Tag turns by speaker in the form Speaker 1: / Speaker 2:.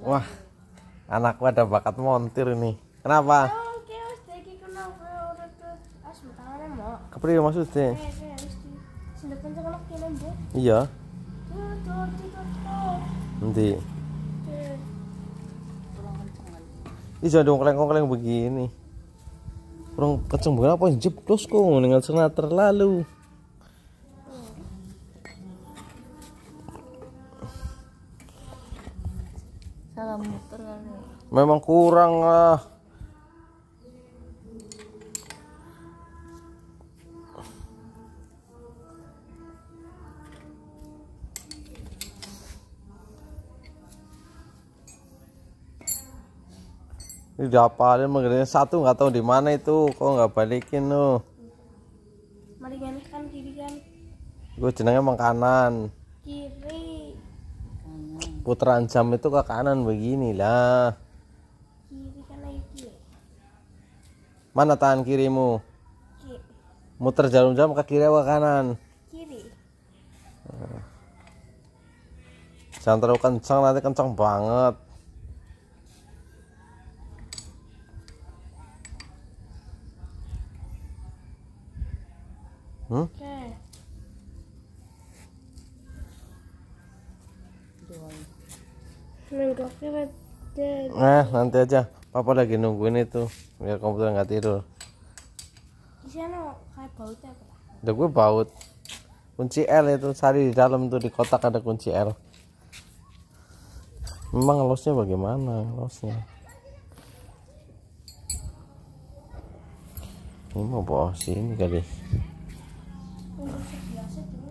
Speaker 1: Wah, anakku ada bakat montir ini. Kenapa? Ya, Kepriye maksudnya? Iya. Nanti. Iya dong keleng-keleng begini. Kurang kenceng berapa jeblos kok dengan senar terlalu. salah muter kali memang kurang lah ini dapalin menggerinya satu nggak tahu di mana itu kok nggak balikin tuh oh. mari kan kiri kan gue jenengnya emang kanan putaran jam itu ke kanan beginilah mana tangan kirimu kiri. muter jarum jam ke kiri atau ke kanan kiri jangan terlalu kencang nanti kencang banget hmm? Nah, nanti aja. Papa lagi nungguin itu biar komputer nggak tidur. Di sana kayak bautnya apa? Udah gue baut. Kunci L itu sari di dalam tuh di kotak ada kunci L. Memang losnya bagaimana losnya? Ini mau bawa sini kali. biasa